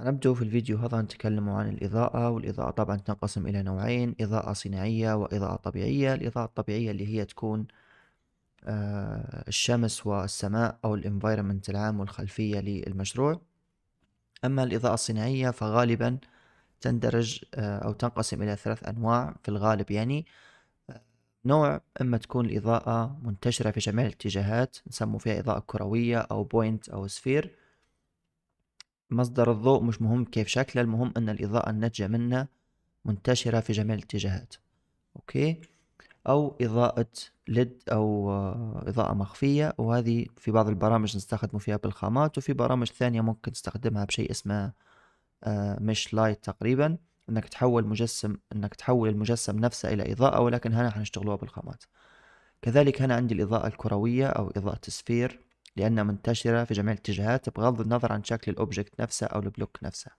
هنبدأ في الفيديو هذا نتكلم عن الإضاءة والإضاءة طبعا تنقسم إلى نوعين إضاءة صناعية وإضاءة طبيعية الإضاءة الطبيعية اللي هي تكون آه، الشمس والسماء أو الانفايرمنت العام والخلفية للمشروع أما الإضاءة الصناعية فغالبا تندرج آه، أو تنقسم إلى ثلاث أنواع في الغالب يعني نوع إما تكون الإضاءة منتشرة في جميع الاتجاهات نسمو فيها إضاءة كروية أو بوينت أو سفير مصدر الضوء مش مهم كيف شكله المهم أن الإضاءة الناتجة منه منتشرة في جميع الاتجاهات أوكي أو إضاءة ليد أو آه، إضاءة مخفية وهذه في بعض البرامج نستخدمه فيها بالخامات وفي برامج ثانية ممكن تستخدمها بشيء اسمه مش آه، لايت تقريبا انك تحول مجسم انك تحول المجسم نفسه الى اضاءة ولكن هنا حنشتغلوها بالخامات كذلك هنا عندي الاضاءة الكروية او اضاءة السفير لأنها منتشرة في جميع الاتجاهات بغض النظر عن شكل الأوبجكت نفسه أو البلوك نفسه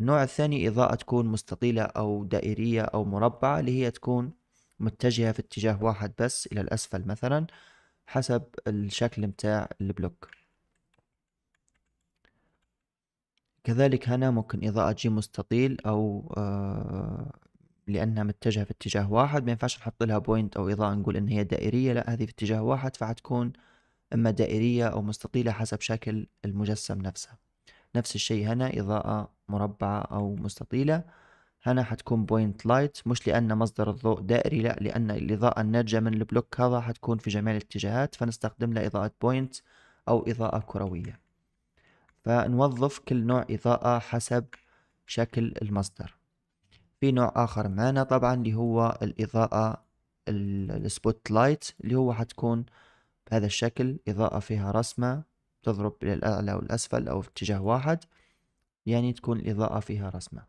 النوع الثاني إضاءة تكون مستطيلة أو دائرية أو مربعة اللي هي تكون متجهة في اتجاه واحد بس إلى الأسفل مثلا حسب الشكل متاع البلوك كذلك هنا ممكن إضاءة جي مستطيل أو آه، لأنها متجهة في اتجاه واحد ما ينفعش نحط لها بوينت أو إضاءة نقول إن هي دائرية لا هذه في اتجاه واحد فحتكون إما دائرية أو مستطيلة حسب شكل المجسم نفسه نفس الشيء هنا إضاءة مربعة أو مستطيلة هنا حتكون بوينت لايت مش لأن مصدر الضوء دائري لا لأن الإضاءة الناتجة من البلوك هذا حتكون في جميع الاتجاهات فنستخدم له إضاءة بوينت أو إضاءة كروية فنوظف كل نوع إضاءة حسب شكل المصدر في نوع آخر معنا طبعا اللي هو الإضاءة السبوت لايت اللي هو حتكون بهذا الشكل إضاءة فيها رسمة تضرب إلى الأعلى والأسفل أو في اتجاه واحد يعني تكون الإضاءة فيها رسمة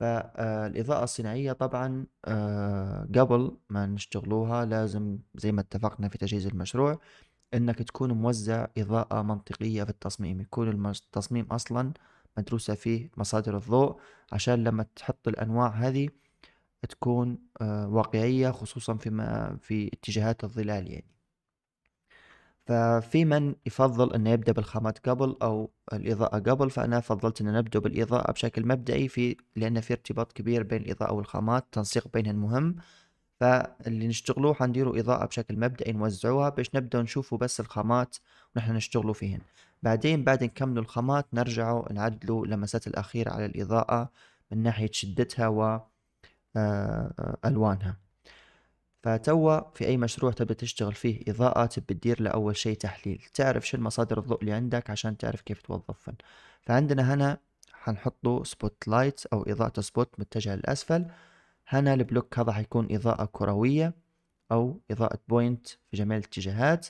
فالإضاءة آه، الصناعية طبعا آه، قبل ما نشتغلوها لازم زي ما اتفقنا في تجهيز المشروع انك تكون موزع اضاءة منطقية في التصميم يكون التصميم اصلا مدروسة فيه مصادر الضوء عشان لما تحط الانواع هذه تكون آه، واقعية خصوصا فيما في اتجاهات الظلال يعني ففي من يفضل انه يبدا بالخامات قبل او الاضاءه قبل فانا فضلت ان نبدا بالاضاءه بشكل مبدئي في لان في ارتباط كبير بين الاضاءه والخامات تنسيق بينهن مهم فاللي نشتغلوه حنديروا إضاءة بشكل مبدئي نوزعوها باش نبدأ نشوفوا بس الخامات ونحن نشتغلوا فيهن بعدين بعد نكملوا الخامات نرجعوا نعدلوا لمسات الأخيرة على الإضاءة من ناحية شدتها وألوانها آه، آه، فتوا في أي مشروع تبي تشتغل فيه إضاءة تبي تدير له أول شيء تحليل تعرف شو المصادر الضوء اللي عندك عشان تعرف كيف توظفهم فعندنا هنا حنحط له سبوت لايت أو إضاءة سبوت متجهة للأسفل هنا البلوك هذا حيكون إضاءة كروية أو إضاءة بوينت في جميع الاتجاهات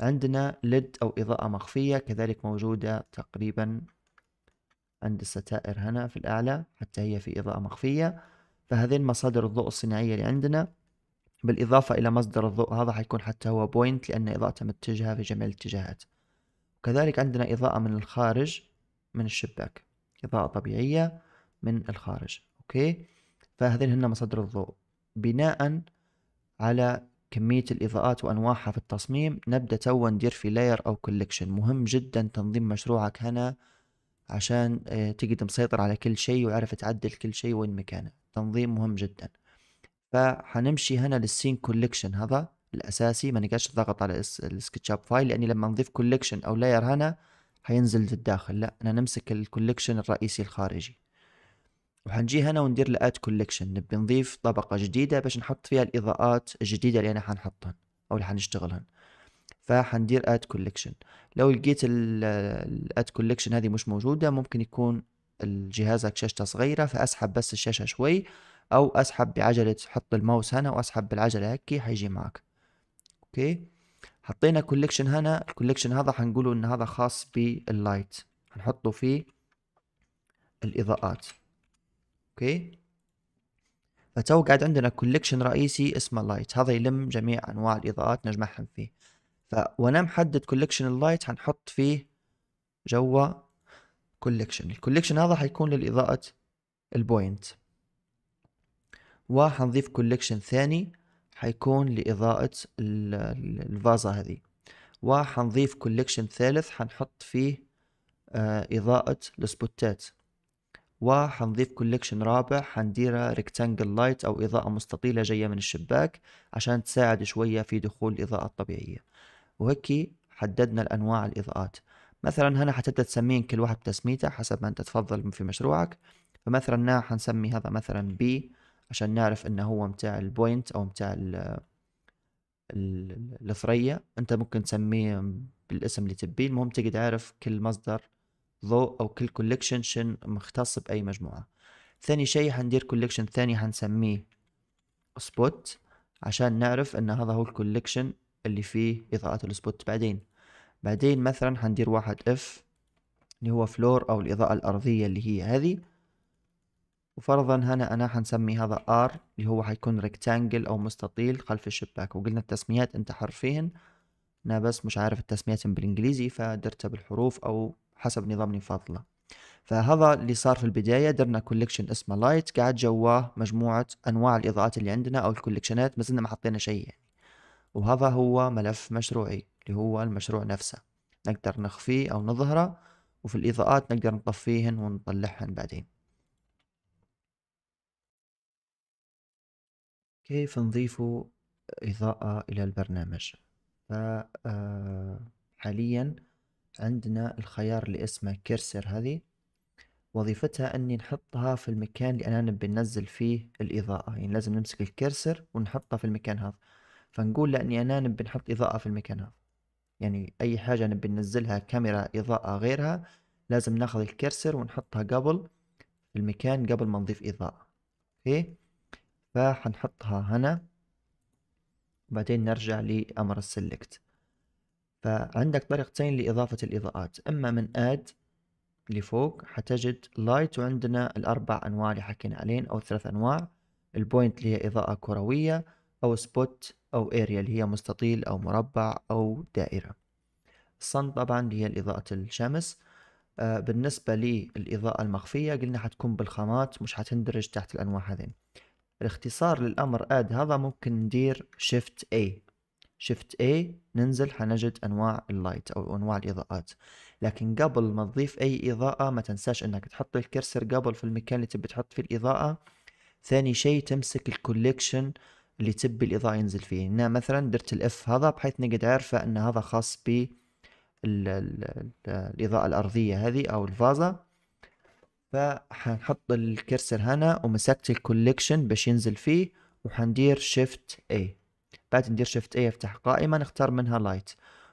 عندنا ليد أو إضاءة مخفية كذلك موجودة تقريبا عند الستائر هنا في الأعلى حتى هي في إضاءة مخفية فهذه المصادر الضوء الصناعية اللي عندنا بالإضافة إلى مصدر الضوء هذا حيكون حتى هو بوينت لأن إضاءته متجهة في جميع الاتجاهات كذلك عندنا إضاءة من الخارج من الشباك إضاءة طبيعية من الخارج أوكي فهذين هن مصادر الضوء بناء على كمية الإضاءات وأنواعها في التصميم نبدأ توا ندير في لاير أو كولكشن مهم جدا تنظيم مشروعك هنا عشان آه، تقدر مسيطر على كل شيء وعرف تعدل كل شيء وين مكانه تنظيم مهم جدا فحنمشي هنا للسين كوليكشن هذا الاساسي ما نقاش الضغط على السكتشاب فايل لاني لما نضيف كوليكشن او لاير هنا حينزل للداخل لا انا نمسك الكوليكشن الرئيسي الخارجي وحنجي هنا وندير لات كوليكشن نبي نضيف طبقة جديدة باش نحط فيها الإضاءات الجديدة اللي أنا حنحطهن أو اللي حنشتغلهن فحندير اد كوليكشن لو لقيت الاد كوليكشن هذه مش موجودة ممكن يكون الجهاز شاشته صغيرة فأسحب بس الشاشة شوي او اسحب بعجله حط الماوس هنا واسحب بالعجله هيك حيجي معك اوكي حطينا كوليكشن هنا الكوليكشن هذا حنقوله ان هذا خاص باللايت حنحطه في الاضاءات اوكي فتو قاعد عندنا كوليكشن رئيسي اسمه لايت هذا يلم جميع انواع الاضاءات نجمعهم فيه فوانا محدد كوليكشن اللايت حنحط فيه جوا كوليكشن الكوليكشن هذا حيكون للاضاءه البوينت وحنضيف كولكشن ثاني حيكون لإضاءة الفازة هذه وحنضيف كولكشن ثالث حنحط فيه آه، إضاءة السبوتات وحنضيف كولكشن رابع حنديرها ريكتانجل لايت أو إضاءة مستطيلة جاية من الشباك عشان تساعد شوية في دخول الإضاءة الطبيعية وهيك حددنا الأنواع الإضاءات مثلا هنا حتبدأ تسمين كل واحد بتسميته حسب ما أنت تفضل في مشروعك فمثلا حنسمي هذا مثلا بي عشان نعرف انه هو متاع البوينت او متاع الثريا انت ممكن تسميه بالاسم اللي تبيه المهم تقدر عارف كل مصدر ضوء او كل كوليكشن مختص باي مجموعه ثاني شيء حندير كوليكشن ثاني حنسميه سبوت عشان نعرف ان هذا هو الكوليكشن اللي فيه اضاءة السبوت بعدين بعدين مثلا حندير واحد اف اللي هو فلور او الاضاءة الارضية اللي هي هذه وفرضا هنا أنا حنسمي هذا R اللي هو حيكون ريكتانجل أو مستطيل خلف الشباك وقلنا التسميات أنت حرفيا أنا بس مش عارف التسميات بالإنجليزي فدرتها بالحروف أو حسب نظام المفاضلة فهذا اللي صار في البداية درنا كوليكشن اسمه لايت قاعد جواه مجموعة أنواع الإضاءات اللي عندنا أو الكوليكشنات مازلنا ما حطينا شيء يعني وهذا هو ملف مشروعي اللي هو المشروع نفسه نقدر نخفيه أو نظهره وفي الإضاءات نقدر نطفيهن ونطلعهن بعدين كيف نضيف إضاءة إلى البرنامج فحاليا آه، عندنا الخيار اللي اسمه كرسر هذه وظيفتها أني نحطها في المكان اللي أنا نبي ننزل فيه الإضاءة يعني لازم نمسك الكرسر ونحطها في المكان هذا فنقول له أني أنا نبي نحط إضاءة في المكان هذا يعني أي حاجة نبي ننزلها كاميرا إضاءة غيرها لازم ناخذ الكرسر ونحطها قبل المكان قبل ما نضيف إضاءة أوكي فحنحطها هنا وبعدين نرجع لأمر السلكت فعندك طريقتين لإضافة الإضاءات إما من add لفوق حتجد لايت وعندنا الأربع أنواع اللي حكينا عليهم أو الثلاث أنواع البوينت اللي هي إضاءة كروية أو سبوت أو اريا اللي هي مستطيل أو مربع أو دائرة الصن طبعا اللي هي إضاءة الشمس آه، بالنسبة للإضاءة المخفية قلنا حتكون بالخامات مش حتندرج تحت الأنواع هذين الاختصار للأمر اد هذا ممكن ندير شيفت A شيفت A ننزل حنجد أنواع اللايت أو أنواع الإضاءات لكن قبل ما تضيف أي إضاءة ما تنساش أنك تحط الكرسر قبل في المكان اللي تبي تحط فيه الإضاءة ثاني شيء تمسك الكوليكشن اللي تبي الإضاءة ينزل فيه هنا مثلا درت الإف هذا بحيث نقد عارفة أن هذا خاص ب الإضاءة الأرضية هذه أو الفازة فحنحط الكرسر هنا ومسكت الكوليكشن باش ينزل فيه وحندير شيفت اي بعد ندير شيفت اي افتح قائمة نختار منها لايت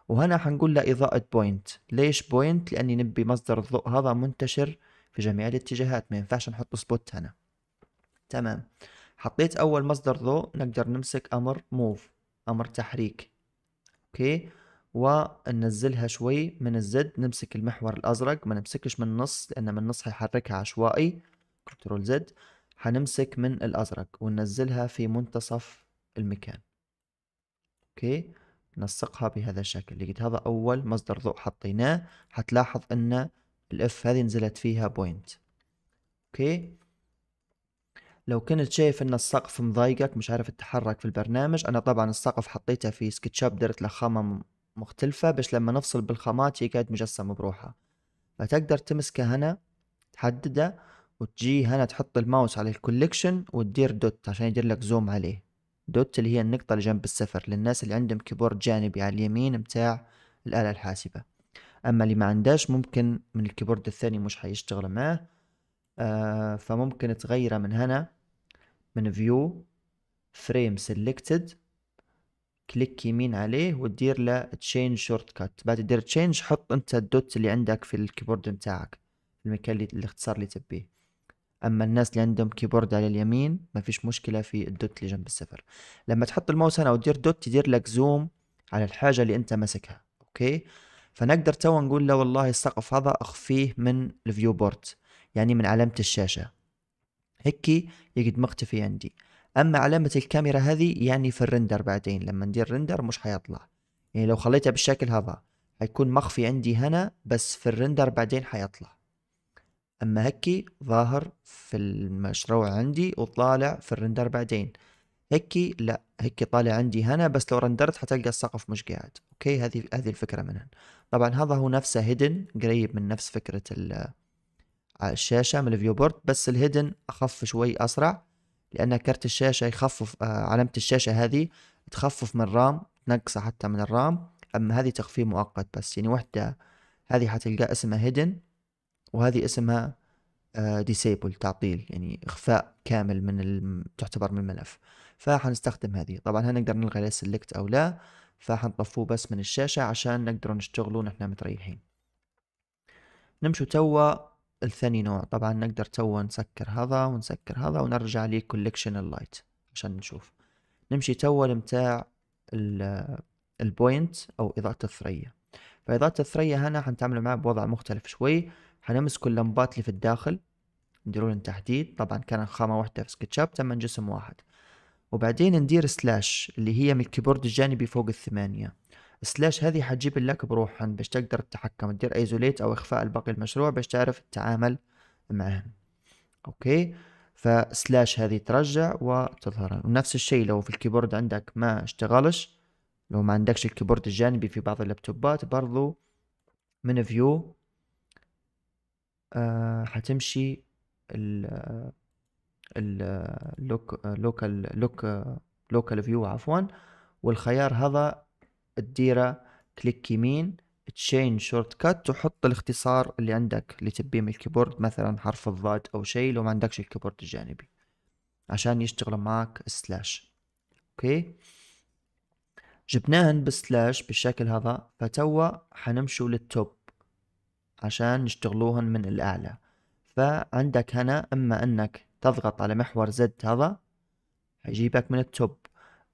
وهنا حنقول له إضاءة بوينت ليش بوينت لأني نبي مصدر الضوء هذا منتشر في جميع الاتجاهات ما ينفعش نحط سبوت هنا تمام حطيت أول مصدر ضوء نقدر نمسك أمر موف أمر تحريك أوكي وننزلها شوي من الزد نمسك المحور الازرق ما نمسكش من النص لان من النص هيحركها عشوائي كنترول زد هنمسك من الازرق وننزلها في منتصف المكان اوكي نسقها بهذا الشكل لقيت هذا اول مصدر ضوء حطيناه هتلاحظ ان الاف هذه نزلت فيها بوينت اوكي لو كنت شايف ان السقف مضايقك مش عارف تتحرك في البرنامج انا طبعا السقف حطيته في سكتشاب درت له خامه مختلفة باش لما نفصل بالخامات هي كانت مجسمة بروحها فتقدر تمسكه هنا تحدده وتجي هنا تحط الماوس على الكوليكشن وتدير دوت عشان يدير لك زوم عليه دوت اللي هي النقطة اللي جنب الصفر للناس اللي عندهم كيبورد جانبي على اليمين متاع الآلة الحاسبة أما اللي ما عندهاش ممكن من الكيبورد الثاني مش حيشتغل معاه آه فممكن تغيره من هنا من فيو فريم سيلكتد كليك يمين عليه ودير له تشينج شورت كات بعد تدير تشينج حط انت الدوت اللي عندك في الكيبورد نتاعك في المكان اللي الاختصار اللي تبيه اما الناس اللي عندهم كيبورد على اليمين ما فيش مشكله في الدوت اللي جنب الصفر لما تحط الماوس هنا ودير دوت تدير لك زوم على الحاجه اللي انت ماسكها اوكي فنقدر تو نقول له والله السقف هذا اخفيه من الفيو بورد يعني من علامه الشاشه هيك يقعد مختفي عندي اما علامه الكاميرا هذه يعني في الرندر بعدين لما ندير رندر مش حيطلع يعني لو خليتها بالشكل هذا حيكون مخفي عندي هنا بس في الرندر بعدين حيطلع اما هكي ظاهر في المشروع عندي وطالع في الرندر بعدين هكي لا هكي طالع عندي هنا بس لو رندرت حتلقى السقف مش قاعد اوكي هذه هذه الفكره منها طبعا هذا هو نفسه هيدن قريب من نفس فكره الشاشه من الفيو بورد بس الهيدن اخف شوي اسرع لأن كارت الشاشة يخفف آه، علامة الشاشة هذه تخفف من الرام تنقصه حتى من الرام أما هذه تخفيف مؤقت بس يعني وحدة هذه حتلقى اسمها هيدن وهذه اسمها ديسيبل آه، تعطيل يعني إخفاء كامل من تعتبر من الملف فحنستخدم هذه طبعا هنا نقدر نلغي السلكت أو لا فحنطفوه بس من الشاشة عشان نقدر نشتغلوا نحن متريحين نمشوا توا الثاني نوع طبعا نقدر تو نسكر هذا ونسكر هذا ونرجع لي كوليكشن اللايت عشان نشوف نمشي تو لمتاع البوينت او اضاءة الثرية فاضاءة الثرية هنا حنتعامل معاه بوضع مختلف شوي حنمسكوا اللمبات اللي في الداخل نديروا لهم تحديد طبعا كان خامة واحدة في سكتشاب تم جسم واحد وبعدين ندير سلاش اللي هي من الكيبورد الجانبي فوق الثمانية سلاش هذه حتجيب لك بروحها باش تقدر تتحكم تدير ايزوليت او اخفاء الباقي المشروع باش تعرف تتعامل معها اوكي فسلاش هذه ترجع وتظهر ونفس الشيء لو في الكيبورد عندك ما اشتغلش لو ما عندكش الكيبورد الجانبي في بعض اللابتوبات برضو من فيو آه حتمشي ال اللوك لوكال لوك لوكال فيو عفوا والخيار هذا تديره كليك يمين تشين شورت كات وحط الاختصار اللي عندك اللي تبيه من الكيبورد مثلا حرف الضاد او شيء لو ما عندكش الكيبورد الجانبي عشان يشتغل معك سلاش اوكي جبناهن بالسلاش بالشكل هذا فتوا حنمشوا للتوب عشان نشتغلوهن من الاعلى فعندك هنا اما انك تضغط على محور زد هذا هيجيبك من التوب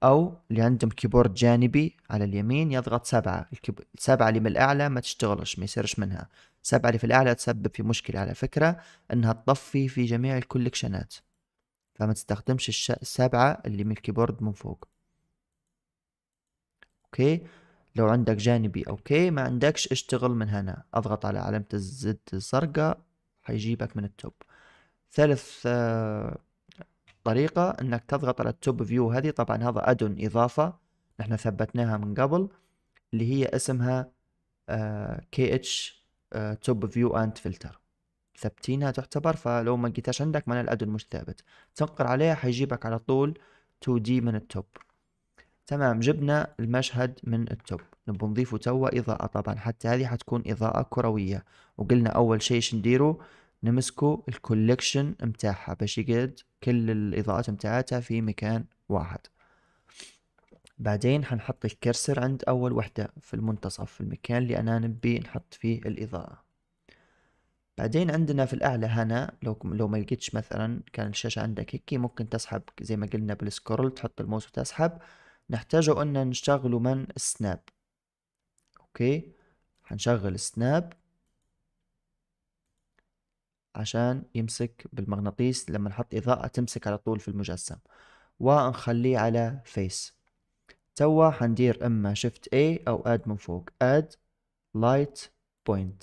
او اللي عندهم كيبورد جانبي على اليمين يضغط سبعة الكيب... السبعة اللي من الاعلى ما تشتغلش ما يصيرش منها السبعة اللي في الاعلى تسبب في مشكلة على فكرة انها تطفي في جميع الكولكشنات فما تستخدمش الش... السبعة اللي من الكيبورد من فوق اوكي لو عندك جانبي اوكي ما عندكش اشتغل من هنا اضغط على علامة الزد الزرقاء حيجيبك من التوب ثالث آه طريقة انك تضغط على التوب فيو هذه طبعا هذا ادون اضافة نحن ثبتناها من قبل اللي هي اسمها كي اتش توب فيو اند فلتر ثبتينها تعتبر فلو ما لقيتهاش عندك معناها الادون مش ثابت تنقر عليها حيجيبك على طول 2 دي من التوب تمام جبنا المشهد من التوب نبغى نضيفه توا إضاءة طبعا حتى هذه حتكون إضاءة كروية وقلنا أول شيء شنديرو نمسكو الكوليكشن متاعها باش يقعد كل الاضاءات متاعتها في مكان واحد بعدين حنحط الكرسر عند اول وحده في المنتصف في المكان اللي انا نبي نحط فيه الاضاءه بعدين عندنا في الاعلى هنا لو لو ما لقيتش مثلا كان الشاشه عندك هيك ممكن تسحب زي ما قلنا بالسكرول تحط الموس وتسحب نحتاجه ان نشغله من السناب اوكي حنشغل سناب عشان يمسك بالمغناطيس لما نحط إضاءة تمسك على طول في المجسم ونخليه على فيس توا حندير إما شفت A أو أد من فوق أد لايت بوينت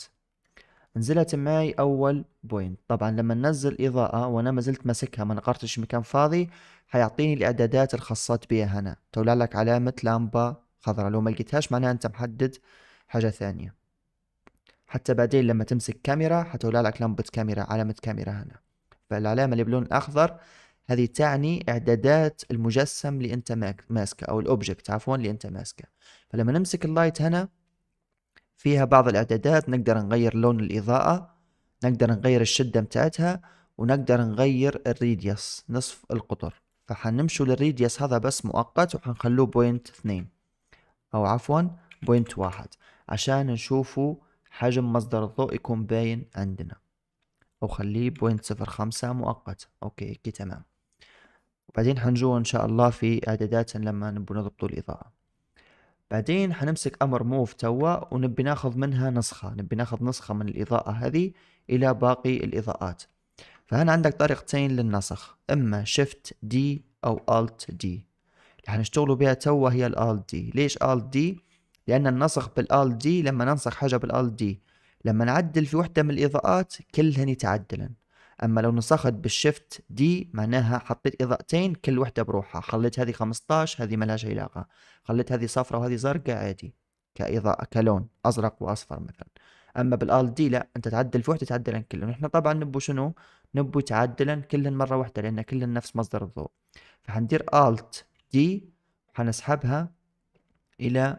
نزلت معي أول بوينت طبعا لما ننزل إضاءة وأنا ما زلت ماسكها ما نقرتش مكان فاضي حيعطيني الإعدادات الخاصات بها هنا تولع لك علامة لامبا خضراء لو ما لقيتهاش معناها أنت محدد حاجة ثانية حتى بعدين لما تمسك كاميرا حتولع لك لمبة كاميرا علامة كاميرا هنا فالعلامة اللي باللون الأخضر هذه تعني إعدادات المجسم اللي أنت ماسكه أو الأوبجكت عفوا اللي أنت ماسكه فلما نمسك اللايت هنا فيها بعض الإعدادات نقدر نغير لون الإضاءة نقدر نغير الشدة متاعتها ونقدر نغير الريديوس نصف القطر فحنمشوا للريديوس هذا بس مؤقت وحنخلوه بوينت اثنين أو عفوا بوينت واحد عشان نشوفوا حجم مصدر الضوء يكون باين عندنا او خليه بوينت صفر خمسة مؤقت اوكي كي تمام بعدين حنجو ان شاء الله في اعدادات لما نبو نضبطو الاضاءة بعدين حنمسك امر موف توا ونبي ناخذ منها نسخة نبي ناخذ نسخة من الاضاءة هذه الى باقي الاضاءات فهنا عندك طريقتين للنسخ اما شيفت دي او الت دي اللي حنشتغلوا بها توا هي الالت دي ليش الت دي لأن النسخ بالال دي لما ننسخ حاجة بالال دي لما نعدل في وحدة من الإضاءات كلهن يتعدلن أما لو نسخت بالشفت دي معناها حطيت إضاءتين كل وحدة بروحها خليت هذه 15 هذه ملهاش علاقة خليت هذه صفرة وهذه زرقاء عادي كإضاءة كلون أزرق وأصفر مثلا أما بالال دي لا أنت تعدل في وحدة تعدلن كلهن إحنا طبعا نبو شنو نبو تعدلن كلهن مرة واحدة لأن كلهن نفس مصدر الضوء فحندير الت دي حنسحبها إلى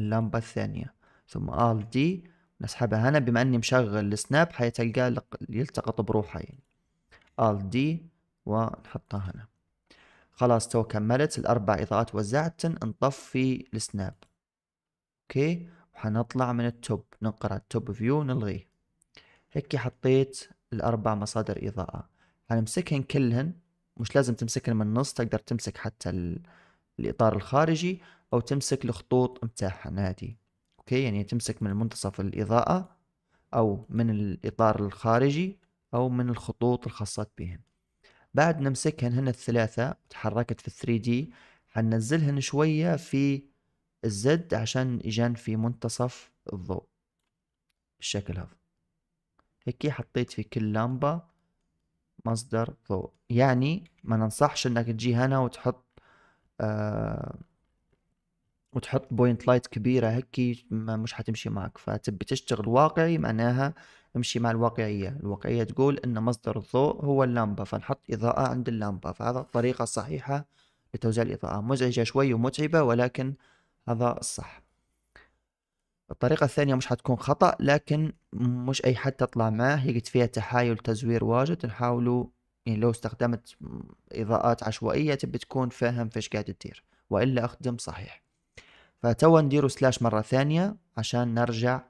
اللمبة الثانية ثم ال دي نسحبها هنا بما اني مشغل السناب حيتلقاه يلتقط بروحه يعني ال دي ونحطها هنا خلاص تو كملت الأربع إضاءات وزعتن نطفي السناب أوكي وحنطلع من التوب نقرأ التوب فيو نلغيه هيك حطيت الأربع مصادر إضاءة حنمسكهن كلهن مش لازم تمسكهن من النص تقدر تمسك حتى الإطار الخارجي او تمسك الخطوط متاعها هذه اوكي يعني تمسك من منتصف الاضاءه او من الاطار الخارجي او من الخطوط الخاصة بهم بعد نمسكهن هنا الثلاثة تحركت في 3D حننزلهن شوية في الزد عشان يجان في منتصف الضوء بالشكل هذا هيك حطيت في كل لمبة مصدر ضوء يعني ما ننصحش انك تجي هنا وتحط آه وتحط بوينت لايت كبيره هيك مش حتمشي معك فتبي تشتغل واقعي معناها امشي مع الواقعيه الواقعيه تقول ان مصدر الضوء هو اللمبه فنحط اضاءه عند اللمبه فهذا الطريقه الصحيحه لتوزيع الاضاءه مزعجه شوي ومتعبه ولكن هذا الصح الطريقة الثانية مش حتكون خطأ لكن مش أي حد تطلع معاه لقيت فيها تحايل تزوير واجد نحاولوا يعني لو استخدمت إضاءات عشوائية تبي تكون فاهم فيش قاعد تدير وإلا أخدم صحيح فتوا نديرو سلاش مرة ثانية عشان نرجع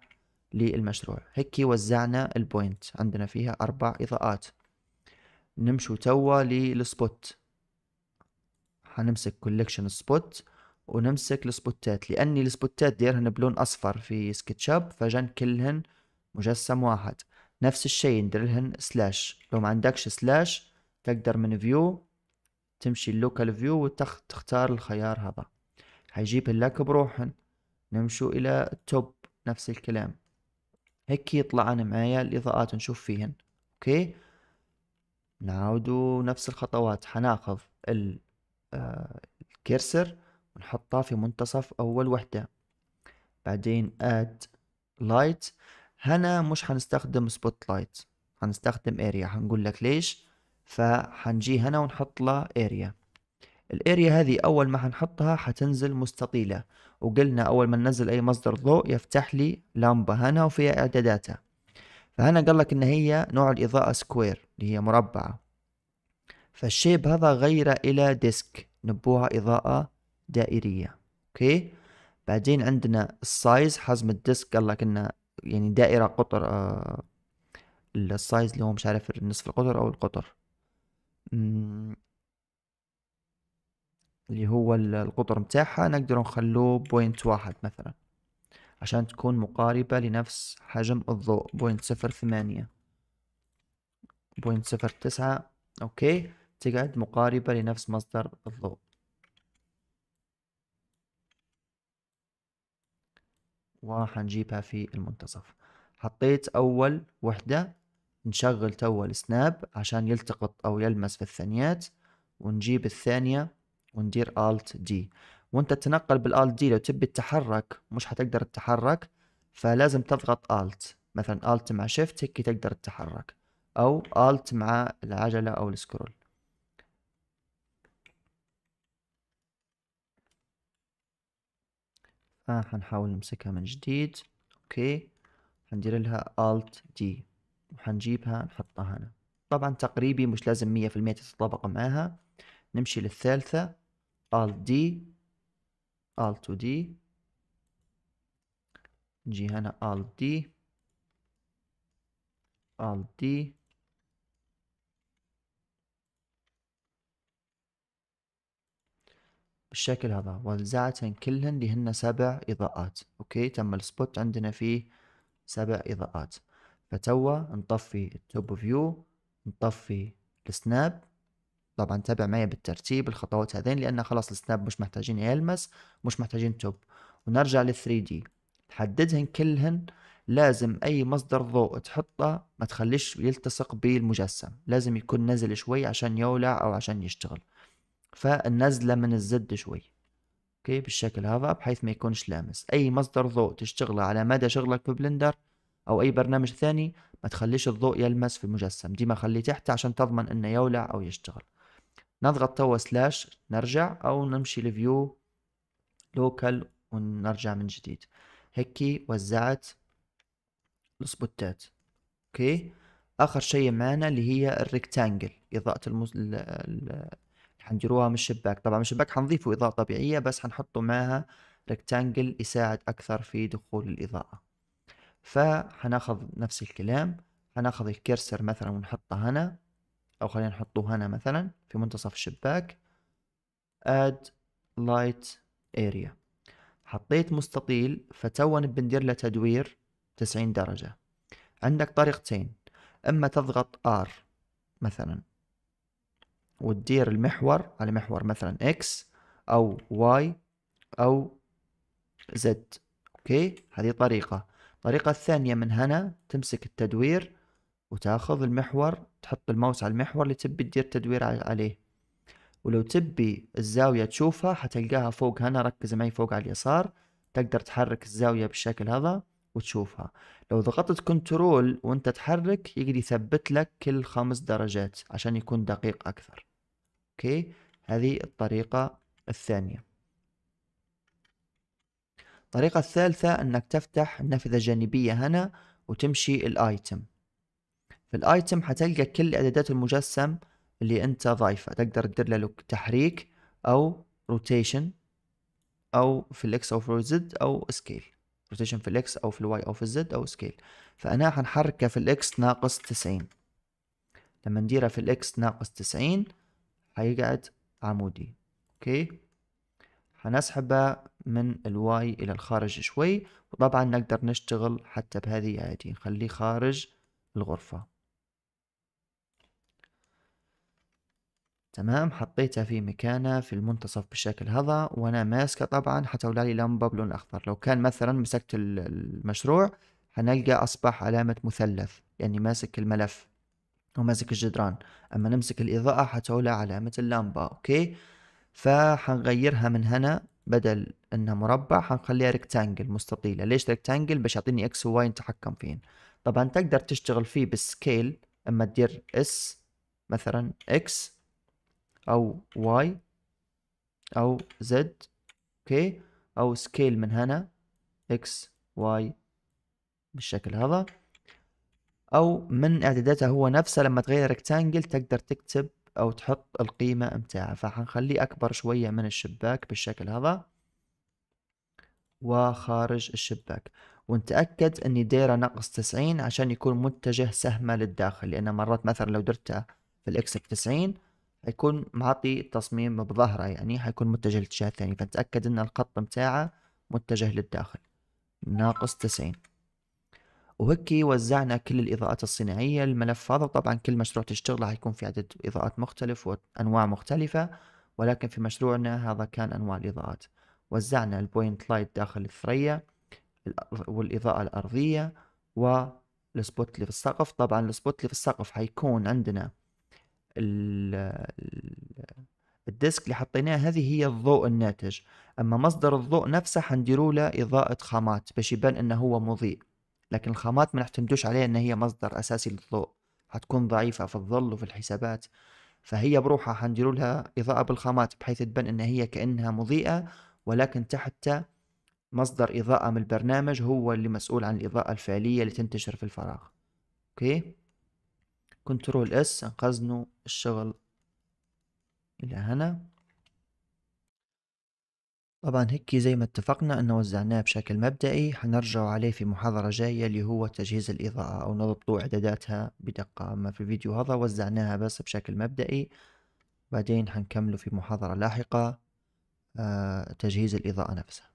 للمشروع هيك وزعنا البوينت عندنا فيها أربع إضاءات نمشو توا للسبوت حنمسك كولكشن سبوت ونمسك السبوتات لأني السبوتات ديرهن بلون أصفر في سكتشاب فجن كلهن مجسم واحد نفس الشي نديرلهن سلاش لو ما عندكش سلاش تقدر من فيو تمشي اللوكال فيو وتختار الخيار هذا حيجيب هلاك بروحن نمشوا إلى التوب نفس الكلام هيك يطلعن معايا الإضاءات نشوف فيهن أوكي نعاودو نفس الخطوات حناخذ ال آه، الكرسر ونحطها في منتصف أول وحدة بعدين اد لايت هنا مش حنستخدم سبوت لايت حنستخدم اريا حنقول لك ليش فحنجي هنا ونحط له اريا الاريا هذه اول ما هنحطها هتنزل مستطيلة وقلنا اول ما ننزل اي مصدر ضوء يفتح لي لمبة هنا وفيها اعداداتها فهنا قال لك ان هي نوع الاضاءة سكوير اللي هي مربعة فالشيب هذا غيره الى ديسك نبوها اضاءة دائرية اوكي بعدين عندنا السايز حزم الديسك قال لك انه يعني دائرة قطر آه السايز اللي هو مش عارف نصف القطر او القطر اللي هو القطر متاعها نقدر نخلوه بوينت واحد مثلا عشان تكون مقاربة لنفس حجم الضوء بوينت صفر ثمانية بوينت صفر تسعة أوكي تقعد مقاربة لنفس مصدر الضوء وحنجيبها في المنتصف حطيت أول وحدة نشغل توا السناب عشان يلتقط أو يلمس في الثانيات ونجيب الثانية وندير الت دي وانت تنقل بالالت دي لو تبي تتحرك مش حتقدر تتحرك فلازم تضغط الت مثلا الت مع شيفت هيك تقدر تتحرك او الت مع العجله او السكرول آه حنحاول نمسكها من جديد اوكي حندير لها الت دي وحنجيبها نحطها هنا طبعا تقريبي مش لازم مية في المية تتطابق معاها نمشي للثالثة Alt D Alt D نجي هنا Alt D Alt D بالشكل هذا وزعتهن كلهن لهن سبع إضاءات أوكي تم السبوت عندنا فيه سبع إضاءات فتوا نطفي التوب فيو نطفي السناب طبعا تابع معي بالترتيب الخطوات هذين لان خلاص السناب مش محتاجين يلمس مش محتاجين توب ونرجع لل3 دي تحددهن كلهن لازم اي مصدر ضوء تحطه ما تخليش يلتصق بالمجسم لازم يكون نزل شوي عشان يولع او عشان يشتغل فالنزله من الزد شوي اوكي بالشكل هذا بحيث ما يكونش لامس اي مصدر ضوء تشتغله على مدى شغلك في بلندر او اي برنامج ثاني ما تخليش الضوء يلمس في المجسم ديما خليه تحت عشان تضمن انه يولع او يشتغل نضغط توا سلاش نرجع او نمشي لفيو لوكال ونرجع من جديد هيك وزعت السبوتات اوكي اخر شيء معنا اللي هي الريكتانجل اضاءه المز... ال... اللي حنديروها من الشباك طبعا من الشباك حنضيفه اضاءه طبيعيه بس حنحطه معها ريكتانجل يساعد اكثر في دخول الاضاءه فحناخذ نفس الكلام حناخذ الكرسر مثلا ونحطه هنا او خلينا نحطه هنا مثلا في منتصف الشباك add light area حطيت مستطيل فتون بندير له تدوير 90 درجة عندك طريقتين اما تضغط R مثلا وتدير المحور على محور مثلا X او Y او Z اوكي هذه طريقة الطريقة الثانية من هنا تمسك التدوير وتاخذ المحور تحط الماوس على المحور اللي تبي تدير تدوير عليه ولو تبي الزاوية تشوفها حتلقاها فوق هنا ركز معي فوق على اليسار تقدر تحرك الزاوية بالشكل هذا وتشوفها لو ضغطت كنترول وانت تحرك يقدر يثبت لك كل خمس درجات عشان يكون دقيق اكثر اوكي هذه الطريقة الثانية الطريقة الثالثة انك تفتح النافذة الجانبية هنا وتمشي الايتم في الايتم حتلقى كل اعدادات المجسم اللي انت ضايفه تقدر تدير له تحريك او روتيشن او في الاكس او في الزد او سكيل روتيشن في الاكس او في الواي او في الزد او سكيل فانا حنحركه في الاكس ناقص تسعين لما نديرها في الاكس ناقص تسعين حيقعد عمودي اوكي حنسحبه من الواي الى الخارج شوي وطبعا نقدر نشتغل حتى بهذه عادي نخليه خارج الغرفة تمام حطيتها في مكانها في المنتصف بالشكل هذا وانا ماسكه طبعا حتولى لي لمبه بلون اخضر لو كان مثلا مسكت المشروع حنلقى اصبح علامه مثلث لاني يعني ماسك الملف او ماسك الجدران اما نمسك الاضاءه حتولى علامه اللمبه اوكي فحنغيرها من هنا بدل انها مربع حنخليها ريكتانجل مستطيله ليش ريكتانجل باش يعطيني اكس وواي نتحكم فيهن طبعا تقدر تشتغل فيه بالسكيل اما تدير اس مثلا اكس او واي او زد اوكي او سكيل من هنا اكس واي بالشكل هذا او من اعداداته هو نفسه لما تغير ريكتانجل تقدر تكتب او تحط القيمة امتاعه فحنخليه اكبر شوية من الشباك بالشكل هذا وخارج الشباك ونتأكد اني دايره ناقص تسعين عشان يكون متجه سهمه للداخل لان مرات مثلا لو درته في الاكس بتسعين حيكون معطي التصميم بظهره يعني حيكون متجه للاتجاه الثاني فنتأكد ان الخط متاعه متجه للداخل ناقص تسعين وهكي وزعنا كل الإضاءات الصناعية الملف هذا وطبعا كل مشروع تشتغله حيكون في عدد إضاءات مختلف وأنواع مختلفة ولكن في مشروعنا هذا كان أنواع الإضاءات وزعنا البوينت لايت داخل الثريا والإضاءة الأرضية والسبوت اللي في السقف طبعا السبوت اللي في السقف حيكون عندنا الديسك اللي حطيناه هذه هي الضوء الناتج اما مصدر الضوء نفسه حنديروا له اضاءه خامات باش يبان انه هو مضيء لكن الخامات ما نعتمدوش عليها ان هي مصدر اساسي للضوء حتكون ضعيفه في الظل وفي الحسابات فهي بروحها حنديروا لها اضاءه بالخامات بحيث تبان ان هي كانها مضيئه ولكن تحت مصدر اضاءه من البرنامج هو اللي مسؤول عن الاضاءه الفعليه اللي تنتشر في الفراغ اوكي كنترول اس انقذنا الشغل الى هنا طبعا هيك زي ما اتفقنا انه وزعناه بشكل مبدئي حنرجع عليه في محاضرة جاية اللي هو تجهيز الاضاءة او نضبط اعداداتها بدقة اما في الفيديو هذا وزعناها بس بشكل مبدئي بعدين حنكمله في محاضرة لاحقة آه، تجهيز الاضاءة نفسها